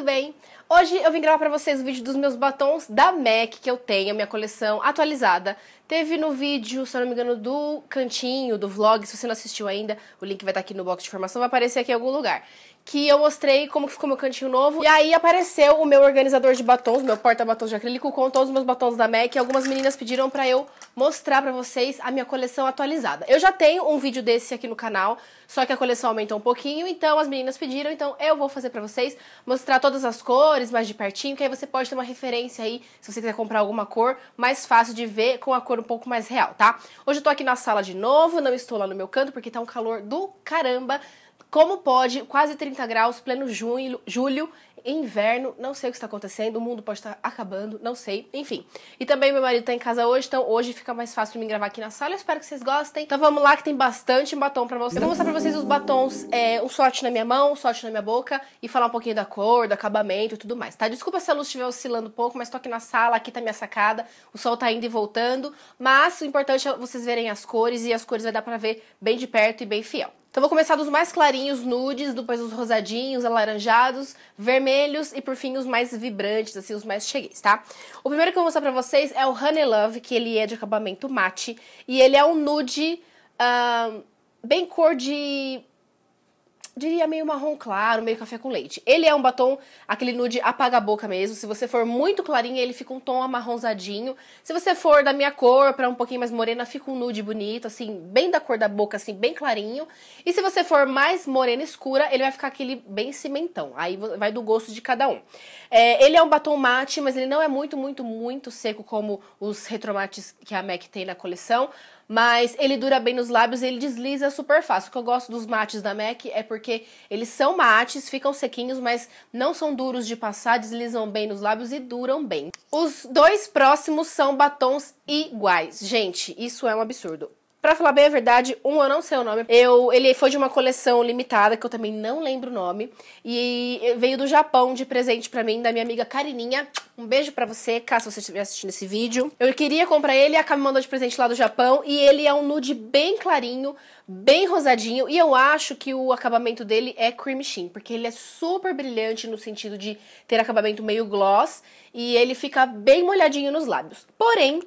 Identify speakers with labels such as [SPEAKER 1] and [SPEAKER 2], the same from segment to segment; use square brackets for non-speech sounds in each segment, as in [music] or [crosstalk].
[SPEAKER 1] tudo bem? Hoje eu vim gravar para vocês o vídeo dos meus batons da MAC que eu tenho, a minha coleção atualizada. Teve no vídeo, se eu não me engano, do cantinho, do vlog, se você não assistiu ainda, o link vai estar tá aqui no box de informação, vai aparecer aqui em algum lugar que eu mostrei como ficou meu cantinho novo. E aí apareceu o meu organizador de batons, meu porta-batons de acrílico, com todos os meus batons da MAC. Algumas meninas pediram para eu mostrar para vocês a minha coleção atualizada. Eu já tenho um vídeo desse aqui no canal, só que a coleção aumentou um pouquinho, então as meninas pediram, então eu vou fazer para vocês, mostrar todas as cores mais de pertinho, que aí você pode ter uma referência aí, se você quiser comprar alguma cor, mais fácil de ver com a cor um pouco mais real, tá? Hoje eu tô aqui na sala de novo, não estou lá no meu canto, porque tá um calor do caramba, como pode, quase 30 graus, pleno junho, julho, inverno, não sei o que está acontecendo, o mundo pode estar acabando, não sei, enfim. E também meu marido está em casa hoje, então hoje fica mais fácil me gravar aqui na sala, eu espero que vocês gostem. Então vamos lá que tem bastante batom pra vocês. Eu vou mostrar pra vocês os batons, é, um sorte na minha mão, um sorte na minha boca, e falar um pouquinho da cor, do acabamento e tudo mais, tá? Desculpa se a luz estiver oscilando um pouco, mas tô aqui na sala, aqui tá minha sacada, o sol tá indo e voltando, mas o importante é vocês verem as cores, e as cores vai dar pra ver bem de perto e bem fiel. Então vou começar dos mais clarinhos, nudes, depois os rosadinhos, alaranjados, vermelhos e por fim os mais vibrantes, assim, os mais cheguês, tá? O primeiro que eu vou mostrar pra vocês é o Honey Love, que ele é de acabamento mate e ele é um nude uh, bem cor de diria meio marrom claro, meio café com leite. Ele é um batom, aquele nude apaga a boca mesmo. Se você for muito clarinha, ele fica um tom amarronzadinho. Se você for da minha cor, para um pouquinho mais morena, fica um nude bonito, assim, bem da cor da boca, assim, bem clarinho. E se você for mais morena escura, ele vai ficar aquele bem cimentão. Aí vai do gosto de cada um. É, ele é um batom mate, mas ele não é muito, muito, muito seco como os retromates que a MAC tem na coleção mas ele dura bem nos lábios e ele desliza super fácil. O que eu gosto dos mates da MAC é porque eles são mates, ficam sequinhos, mas não são duros de passar, deslizam bem nos lábios e duram bem. Os dois próximos são batons iguais. Gente, isso é um absurdo. Pra falar bem a verdade, um eu não sei o nome. Eu, ele foi de uma coleção limitada, que eu também não lembro o nome. E veio do Japão de presente para mim, da minha amiga Carininha. Um beijo para você, caso você estiver assistindo esse vídeo. Eu queria comprar ele, a Cami mandou de presente lá do Japão. E ele é um nude bem clarinho, bem rosadinho. E eu acho que o acabamento dele é cream sheen, porque ele é super brilhante no sentido de ter acabamento meio gloss. E ele fica bem molhadinho nos lábios. Porém,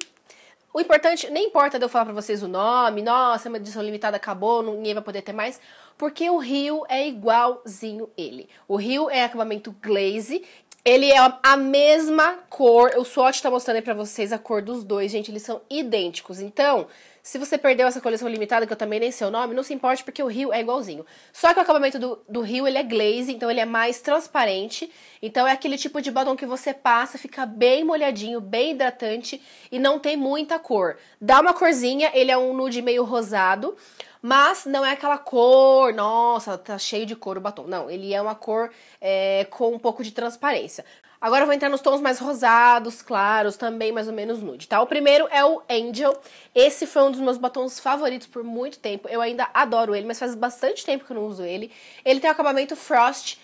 [SPEAKER 1] o importante, nem importa de eu falar para vocês o nome, nossa, uma edição limitada acabou, ninguém vai poder ter mais, porque o Rio é igualzinho ele. O Rio é acabamento glaze, ele é a mesma cor, o swatch tá mostrando aí pra vocês a cor dos dois, gente, eles são idênticos. Então, se você perdeu essa coleção limitada, que eu também nem sei o nome, não se importe porque o rio é igualzinho. Só que o acabamento do, do rio ele é glaze, então ele é mais transparente. Então é aquele tipo de batom que você passa, fica bem molhadinho, bem hidratante e não tem muita cor. Dá uma corzinha, ele é um nude meio rosado mas não é aquela cor, nossa, tá cheio de cor o batom. Não, ele é uma cor é, com um pouco de transparência. Agora eu vou entrar nos tons mais rosados, claros, também mais ou menos nude, tá? O primeiro é o Angel. Esse foi um dos meus batons favoritos por muito tempo. Eu ainda adoro ele, mas faz bastante tempo que eu não uso ele. Ele tem o acabamento Frost.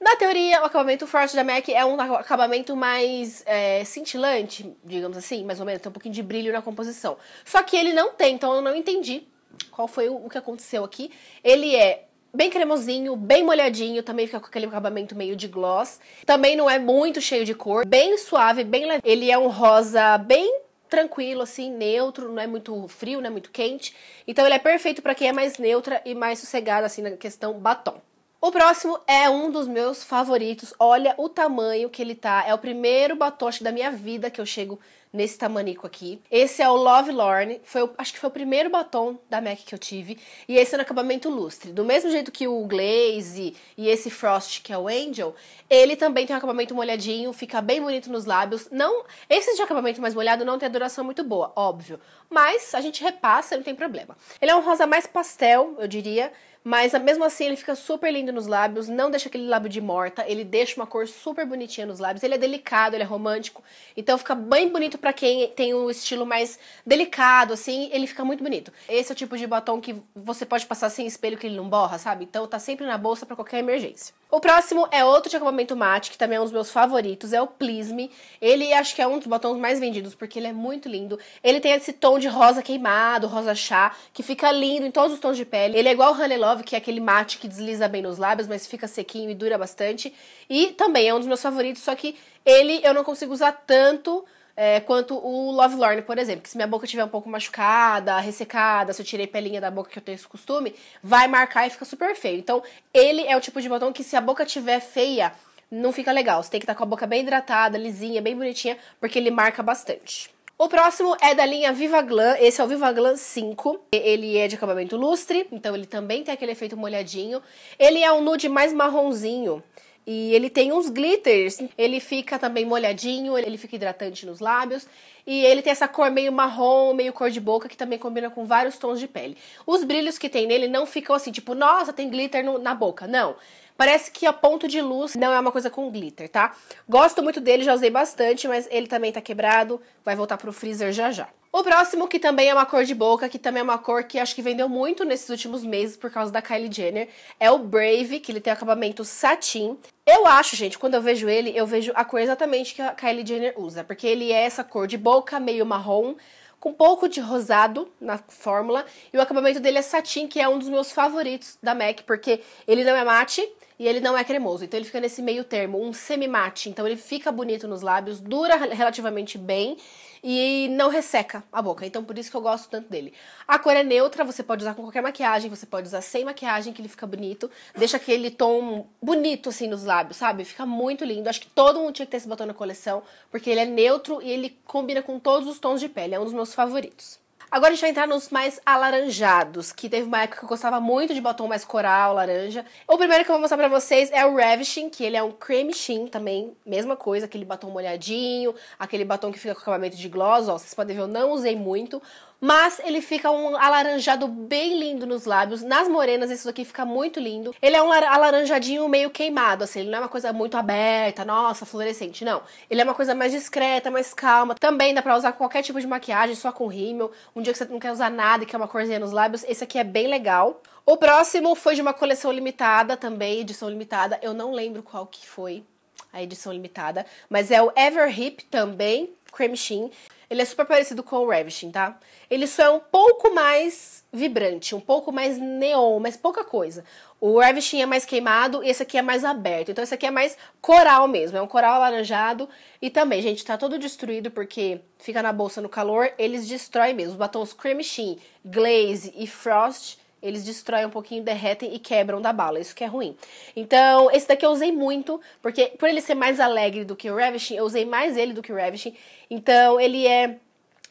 [SPEAKER 1] Na teoria, o acabamento Frost da MAC é um acabamento mais é, cintilante, digamos assim, mais ou menos. Tem um pouquinho de brilho na composição. Só que ele não tem, então eu não entendi qual foi o, o que aconteceu aqui. Ele é bem cremosinho, bem molhadinho, também fica com aquele acabamento meio de gloss. Também não é muito cheio de cor, bem suave, bem leve. Ele é um rosa bem tranquilo, assim, neutro, não é muito frio, não é muito quente. Então ele é perfeito para quem é mais neutra e mais sossegada, assim, na questão batom. O próximo é um dos meus favoritos. Olha o tamanho que ele tá. É o primeiro batoche da minha vida que eu chego nesse tamanico aqui. Esse é o Love Lorne. Foi, o, acho que foi o primeiro batom da MAC que eu tive. E esse é no acabamento lustre. Do mesmo jeito que o Glaze e esse Frost, que é o Angel, ele também tem um acabamento molhadinho, fica bem bonito nos lábios. Não, Esse de acabamento mais molhado não tem a duração muito boa, óbvio. Mas a gente repassa, não tem problema. Ele é um rosa mais pastel, eu diria mas mesmo assim ele fica super lindo nos lábios, não deixa aquele lábio de morta, ele deixa uma cor super bonitinha nos lábios, ele é delicado, ele é romântico, então fica bem bonito para quem tem um estilo mais delicado, assim, ele fica muito bonito. Esse é o tipo de batom que você pode passar sem espelho que ele não borra, sabe? Então tá sempre na bolsa para qualquer emergência. O próximo é outro de acabamento mate, que também é um dos meus favoritos, é o Plisme. Ele acho que é um dos batons mais vendidos, porque ele é muito lindo. Ele tem esse tom de rosa queimado, rosa chá, que fica lindo em todos os tons de pele. Ele é igual o Honey Love, Love, que é aquele mate que desliza bem nos lábios, mas fica sequinho e dura bastante. E também é um dos meus favoritos, só que ele eu não consigo usar tanto é, quanto o Love Lorne, por exemplo. Que se minha boca estiver um pouco machucada, ressecada, se eu tirei pelinha da boca que eu tenho esse costume, vai marcar e fica super feio. Então, ele é o tipo de batom que se a boca estiver feia, não fica legal. Você tem que estar tá com a boca bem hidratada, lisinha, bem bonitinha, porque ele marca bastante. O próximo é da linha Viva Glam, esse é o Viva Glam 5. Ele é de acabamento lustre, então ele também tem aquele efeito molhadinho. Ele é um nude mais marronzinho. E ele tem uns glitters, ele fica também molhadinho, ele fica hidratante nos lábios. E ele tem essa cor meio marrom, meio cor de boca, que também combina com vários tons de pele. Os brilhos que tem nele não ficam assim, tipo, nossa, tem glitter no, na boca. Não. Parece que a ponto de luz não é uma coisa com glitter, tá? Gosto muito dele, já usei bastante, mas ele também tá quebrado, vai voltar pro freezer já já. O próximo, que também é uma cor de boca, que também é uma cor que acho que vendeu muito nesses últimos meses por causa da Kylie Jenner, é o Brave, que ele tem acabamento satin. Eu acho, gente, quando eu vejo ele, eu vejo a cor exatamente que a Kylie Jenner usa, porque ele é essa cor de boca, meio marrom, com um pouco de rosado na fórmula, e o acabamento dele é satin, que é um dos meus favoritos da MAC, porque ele não é mate, e ele não é cremoso. Então ele fica nesse meio termo, um semi-mate. Então ele fica bonito nos lábios, dura relativamente bem e não resseca a boca. Então por isso que eu gosto tanto dele. A cor é neutra, você pode usar com qualquer maquiagem, você pode usar sem maquiagem que ele fica bonito. Deixa aquele tom bonito assim nos lábios, sabe? Fica muito lindo. Acho que todo mundo tinha que ter esse batom na coleção, porque ele é neutro e ele combina com todos os tons de pele. É um dos meus favoritos. Agora a gente vai entrar nos mais alaranjados, que teve uma época que eu gostava muito de batom mais coral, laranja. O primeiro que eu vou mostrar pra vocês é o Ravishing, que ele é um creme sheen também, mesma coisa, aquele batom molhadinho, aquele batom que fica com acabamento de gloss, ó, vocês podem ver, eu não usei muito mas ele fica um alaranjado bem lindo nos lábios. Nas morenas, isso aqui fica muito lindo. Ele é um alaranjadinho meio queimado, assim, ele não é uma coisa muito aberta, nossa, fluorescente, não. Ele é uma coisa mais discreta, mais calma. Também dá pra usar qualquer tipo de maquiagem, só com rímel. Um dia que você não quer usar nada e quer uma corzinha nos lábios, esse aqui é bem legal. O próximo foi de uma coleção limitada também, edição limitada. Eu não lembro qual que foi a edição limitada, mas é o Ever Hip também, creme sheen. Ele é super parecido com o Ravishing, tá? Ele só é um pouco mais vibrante, um pouco mais neon, mas pouca coisa. O Ravishing é mais queimado e esse aqui é mais aberto. Então esse aqui é mais coral mesmo, é um coral alaranjado. E também, gente, tá todo destruído porque fica na bolsa no calor, eles destroem mesmo. Os batons Cream Sheen, Glaze e Frost eles destroem um pouquinho, derretem e quebram da bala. Isso que é ruim. Então, esse daqui eu usei muito, porque por ele ser mais alegre do que o Ravishing, eu usei mais ele do que o Ravishing. Então, ele é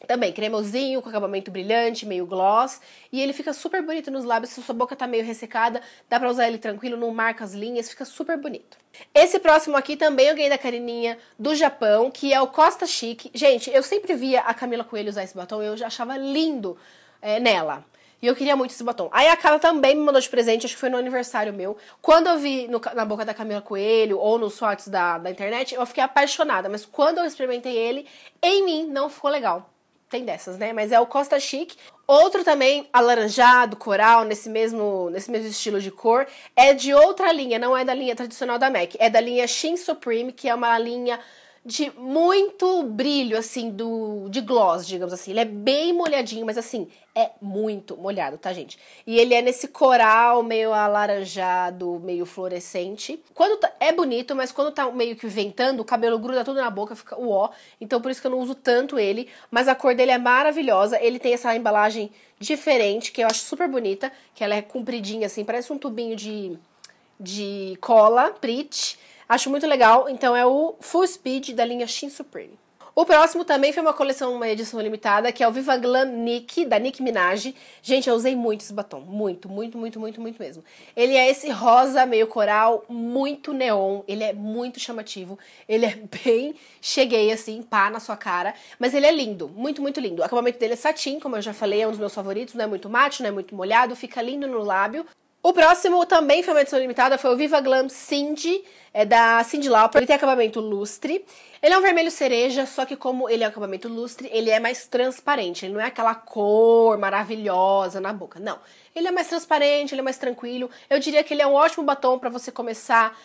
[SPEAKER 1] também cremosinho, com acabamento brilhante, meio gloss. E ele fica super bonito nos lábios, se sua boca tá meio ressecada, dá pra usar ele tranquilo, não marca as linhas, fica super bonito. Esse próximo aqui também eu ganhei da Carininha do Japão, que é o Costa Chic. Gente, eu sempre via a Camila Coelho usar esse batom, eu já achava lindo é, nela. E eu queria muito esse batom. Aí a Carla também me mandou de presente, acho que foi no aniversário meu. Quando eu vi no, na boca da Camila Coelho ou nos shorts da, da internet, eu fiquei apaixonada. Mas quando eu experimentei ele, em mim não ficou legal. Tem dessas, né? Mas é o Costa Chic. Outro também, alaranjado, coral, nesse mesmo, nesse mesmo estilo de cor. É de outra linha, não é da linha tradicional da MAC. É da linha Shin Supreme, que é uma linha de muito brilho, assim, do de gloss, digamos assim. Ele é bem molhadinho, mas assim, é muito molhado, tá, gente? E ele é nesse coral meio alaranjado, meio fluorescente. Quando tá, é bonito, mas quando tá meio que ventando, o cabelo gruda tudo na boca, fica o ó. Então por isso que eu não uso tanto ele, mas a cor dele é maravilhosa. Ele tem essa embalagem diferente, que eu acho super bonita, que ela é compridinha assim, parece um tubinho de de cola, Prit. Acho muito legal. Então é o Full Speed da linha Shin Supreme. O próximo também foi uma coleção, uma edição limitada, que é o Viva Glam Nick, da Nick Minaj. Gente, eu usei muito esse batom. Muito, muito, muito, muito, muito mesmo. Ele é esse rosa meio coral, muito neon. Ele é muito chamativo. Ele é [laughs] bem cheguei, assim, pá na sua cara. Mas ele é lindo, muito, muito lindo. O acabamento dele é satin, como eu já falei, é um dos meus favoritos. Não é muito mate, não é muito molhado, fica lindo no lábio. O próximo também foi uma edição limitada, foi o Viva Glam Cindy, é da Cindy Lauper. Ele tem acabamento lustre. Ele é um vermelho cereja, só que como ele é um acabamento lustre, ele é mais transparente. Ele não é aquela cor maravilhosa na boca, não. Ele é mais transparente, ele é mais tranquilo. Eu diria que ele é um ótimo batom para você começar uh,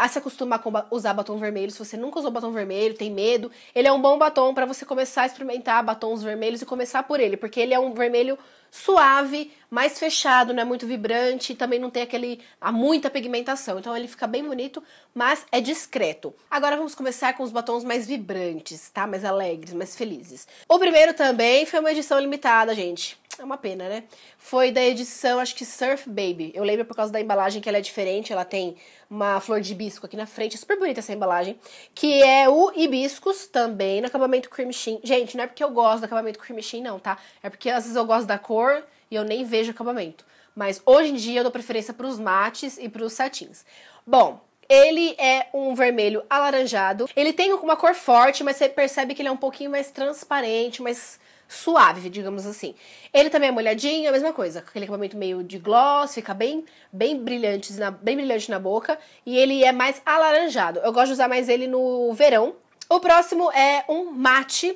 [SPEAKER 1] a se acostumar com ba usar batom vermelho. Se você nunca usou batom vermelho, tem medo, ele é um bom batom para você começar a experimentar batons vermelhos e começar por ele, porque ele é um vermelho suave, mais fechado, não é muito vibrante, também não tem aquele a muita pigmentação. Então ele fica bem bonito, mas é discreto. Agora vamos começar com os batons mais vibrantes, tá? Mais alegres, mais felizes. O primeiro também foi uma edição limitada, gente. É uma pena, né? Foi da edição, acho que Surf Baby. Eu lembro por causa da embalagem que ela é diferente. Ela tem uma flor de hibisco aqui na frente. É super bonita essa embalagem. Que é o hibiscos também no acabamento cream sheen. Gente, não é porque eu gosto do acabamento cream sheen, não, tá? É porque às vezes eu gosto da cor e eu nem vejo acabamento. Mas hoje em dia eu dou preferência para os mates e para os satins. Bom, ele é um vermelho alaranjado. Ele tem uma cor forte, mas você percebe que ele é um pouquinho mais transparente, mais suave, digamos assim. Ele também é molhadinho, a mesma coisa, aquele acabamento meio de gloss, fica bem, bem brilhante, na, bem brilhante na boca e ele é mais alaranjado. Eu gosto de usar mais ele no verão. O próximo é um mate,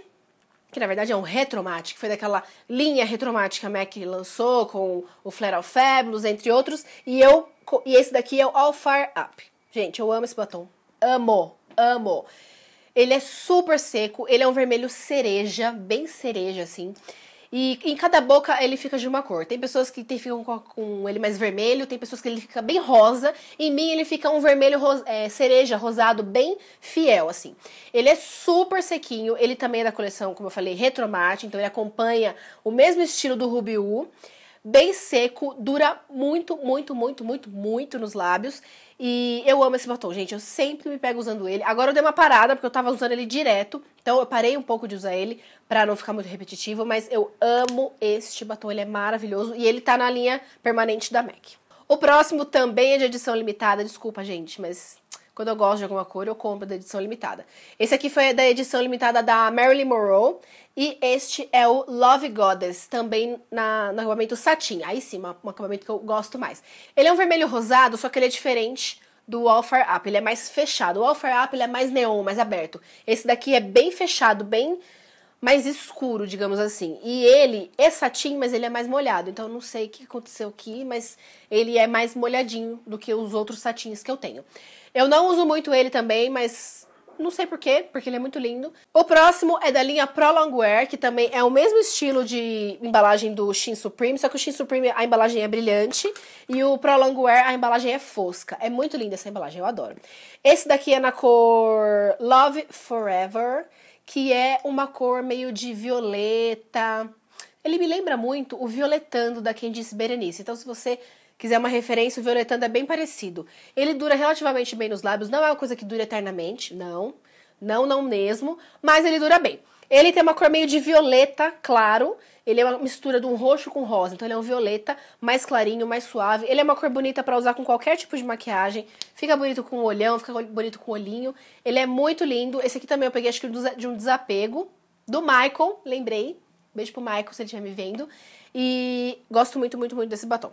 [SPEAKER 1] que na verdade é um retromate, que foi daquela linha retromate que a MAC lançou com o Flare of Fabulous, entre outros, e eu e esse daqui é o All Fire Up. Gente, eu amo esse batom. Amo, amo. Ele é super seco, ele é um vermelho cereja, bem cereja assim. E em cada boca ele fica de uma cor. Tem pessoas que tem, ficam com, com, ele mais vermelho, tem pessoas que ele fica bem rosa. Em mim ele fica um vermelho é, cereja, rosado, bem fiel, assim. Ele é super sequinho, ele também é da coleção, como eu falei, Retromate, então ele acompanha o mesmo estilo do Rubiu. Bem seco, dura muito, muito, muito, muito, muito nos lábios. E eu amo esse batom, gente. Eu sempre me pego usando ele. Agora eu dei uma parada, porque eu tava usando ele direto. Então eu parei um pouco de usar ele, pra não ficar muito repetitivo. Mas eu amo este batom, ele é maravilhoso. E ele tá na linha permanente da MAC. O próximo também é de edição limitada. Desculpa, gente, mas quando eu gosto de alguma cor, eu compro da edição limitada. Esse aqui foi da edição limitada da Marilyn Monroe. E este é o Love Goddess, também na, no acabamento satin. Aí sim, um acabamento que eu gosto mais. Ele é um vermelho rosado, só que ele é diferente do All Fire Up. Ele é mais fechado. O All Fire Up ele é mais neon, mais aberto. Esse daqui é bem fechado, bem mais escuro, digamos assim. E ele é satin, mas ele é mais molhado. Então eu não sei o que aconteceu aqui, mas ele é mais molhadinho do que os outros satins que eu tenho. Eu não uso muito ele também, mas não sei porquê, porque ele é muito lindo. O próximo é da linha Pro Longwear, que também é o mesmo estilo de embalagem do Shin Supreme, só que o Shin Supreme a embalagem é brilhante e o Pro Longwear a embalagem é fosca. É muito linda essa embalagem, eu adoro. Esse daqui é na cor Love Forever que é uma cor meio de violeta. Ele me lembra muito o Violetando da quem disse Berenice. Então, se você quiser uma referência, o Violetando é bem parecido. Ele dura relativamente bem nos lábios, não é uma coisa que dura eternamente, não. Não, não mesmo, mas ele dura bem. Ele tem uma cor meio de violeta, claro. Ele é uma mistura de um roxo com rosa. Então ele é um violeta mais clarinho, mais suave. Ele é uma cor bonita para usar com qualquer tipo de maquiagem. Fica bonito com o olhão, fica bonito com o olhinho. Ele é muito lindo. Esse aqui também eu peguei, acho que de um desapego. Do Michael, lembrei. Beijo pro Michael, se ele estiver me vendo. E gosto muito, muito, muito desse batom.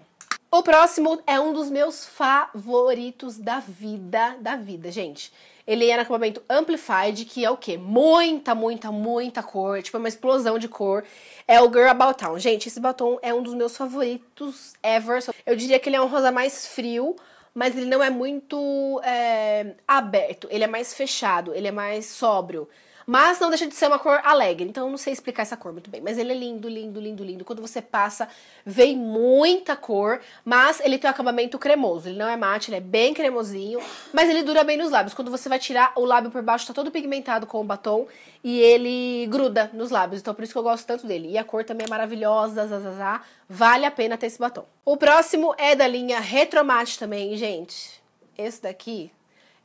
[SPEAKER 1] O próximo é um dos meus favoritos da vida, da vida, gente. Ele era é um acabamento amplified, que é o quê? Muita, muita, muita cor. Tipo, é uma explosão de cor. É o Girl About Town. Gente, esse batom é um dos meus favoritos ever. Eu diria que ele é um rosa mais frio, mas ele não é muito é, aberto. Ele é mais fechado, ele é mais sóbrio. Mas não deixa de ser uma cor alegre. Então eu não sei explicar essa cor muito bem. Mas ele é lindo, lindo, lindo, lindo. Quando você passa, vem muita cor. Mas ele tem um acabamento cremoso. Ele não é mate, ele é bem cremosinho. Mas ele dura bem nos lábios. Quando você vai tirar, o lábio por baixo tá todo pigmentado com o batom. E ele gruda nos lábios. Então por isso que eu gosto tanto dele. E a cor também é maravilhosa. Zazazá. Vale a pena ter esse batom. O próximo é da linha Retromate também, gente. Esse daqui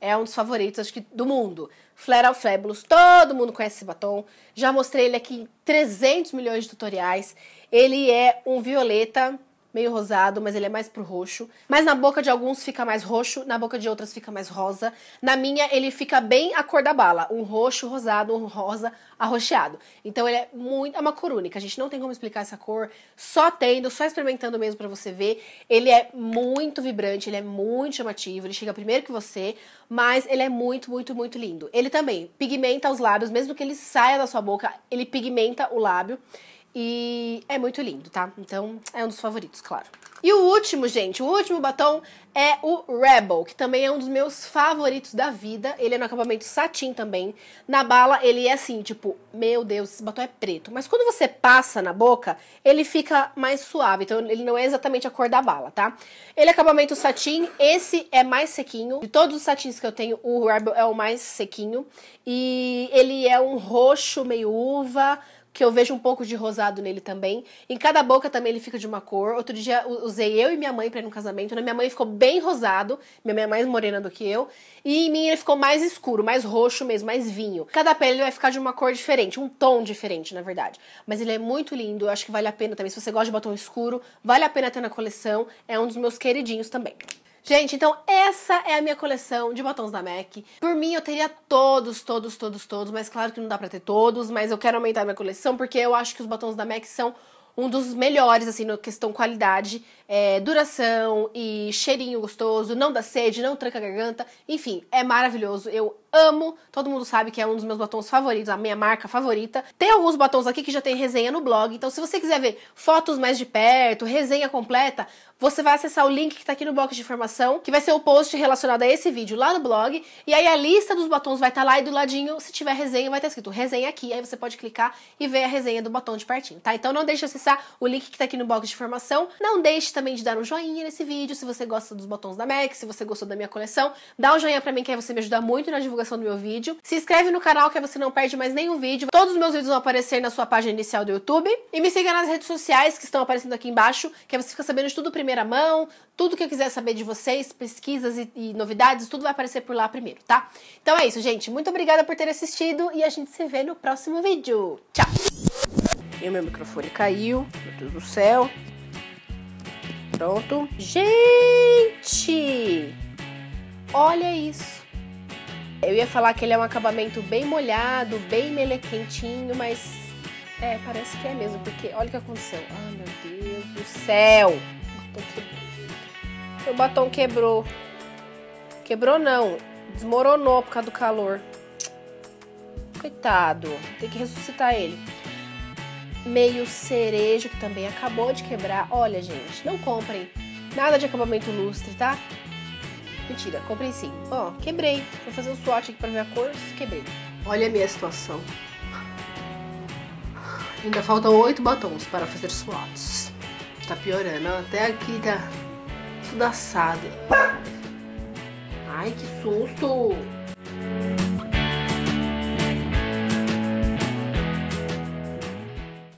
[SPEAKER 1] é um dos favoritos, acho que, do mundo. Flare Out Fabulous, todo mundo conhece esse batom. Já mostrei ele aqui em 300 milhões de tutoriais. Ele é um violeta meio rosado, mas ele é mais pro roxo. Mas na boca de alguns fica mais roxo, na boca de outras fica mais rosa. Na minha, ele fica bem a cor da bala, um roxo rosado, um rosa arroxeado. Então ele é muito, é uma cor única. A gente não tem como explicar essa cor, só tendo, só experimentando mesmo para você ver. Ele é muito vibrante, ele é muito chamativo, ele chega primeiro que você, mas ele é muito, muito, muito lindo. Ele também pigmenta os lábios, mesmo que ele saia da sua boca, ele pigmenta o lábio. E é muito lindo, tá? Então é um dos favoritos, claro. E o último, gente, o último batom é o Rebel, que também é um dos meus favoritos da vida. Ele é no acabamento satin também. Na bala, ele é assim, tipo, meu Deus, esse batom é preto. Mas quando você passa na boca, ele fica mais suave. Então ele não é exatamente a cor da bala, tá? Ele é acabamento satin. Esse é mais sequinho. De todos os satins que eu tenho, o Rebel é o mais sequinho. E ele é um roxo meio uva que eu vejo um pouco de rosado nele também. Em cada boca também ele fica de uma cor. Outro dia usei eu e minha mãe para ir num casamento. Na né? minha mãe ficou bem rosado, minha mãe é mais morena do que eu. E em mim ele ficou mais escuro, mais roxo mesmo, mais vinho. Cada pele vai ficar de uma cor diferente, um tom diferente, na verdade. Mas ele é muito lindo, eu acho que vale a pena também. Se você gosta de batom escuro, vale a pena ter na coleção. É um dos meus queridinhos também. Gente, então essa é a minha coleção de batons da MAC. Por mim, eu teria todos, todos, todos, todos, mas claro que não dá pra ter todos, mas eu quero aumentar a minha coleção porque eu acho que os batons da MAC são um dos melhores, assim, na questão qualidade é, duração e cheirinho gostoso, não dá sede, não tranca a garganta, enfim, é maravilhoso. Eu amo, todo mundo sabe que é um dos meus batons favoritos, a minha marca favorita. Tem alguns batons aqui que já tem resenha no blog, então se você quiser ver fotos mais de perto, resenha completa, você vai acessar o link que tá aqui no box de informação, que vai ser o post relacionado a esse vídeo lá no blog, e aí a lista dos batons vai estar tá lá e do ladinho, se tiver resenha, vai estar tá escrito resenha aqui, aí você pode clicar e ver a resenha do batom de pertinho, tá? Então não deixe de acessar o link que tá aqui no box de informação, não deixe também de dar um joinha nesse vídeo, se você gosta dos botões da MAC, se você gostou da minha coleção, dá um joinha pra mim que aí você me ajuda muito na divulgação do meu vídeo. Se inscreve no canal que aí você não perde mais nenhum vídeo. Todos os meus vídeos vão aparecer na sua página inicial do YouTube. E me siga nas redes sociais que estão aparecendo aqui embaixo, que aí você fica sabendo de tudo primeira mão, tudo que eu quiser saber de vocês, pesquisas e, e novidades, tudo vai aparecer por lá primeiro, tá? Então é isso, gente. Muito obrigada por ter assistido e a gente se vê no próximo vídeo. Tchau! E o meu microfone caiu, meu Deus do céu. Pronto. Gente! Olha isso. Eu ia falar que ele é um acabamento bem molhado, bem melequentinho, mas é, parece que é mesmo, porque olha o que aconteceu. Ah, meu Deus do céu! O batom quebrou. Quebrou não, desmoronou por causa do calor. Coitado, tem que ressuscitar ele meio cerejo, que também acabou de quebrar. Olha, gente, não comprem nada de acabamento lustre, tá? Mentira, comprei sim. Ó, quebrei. Vou fazer um swatch aqui pra ver a cor, quebrei. Olha a minha situação. Ainda faltam oito batons para fazer swatches. Tá piorando, até aqui tá tudo assado. Ai, que susto!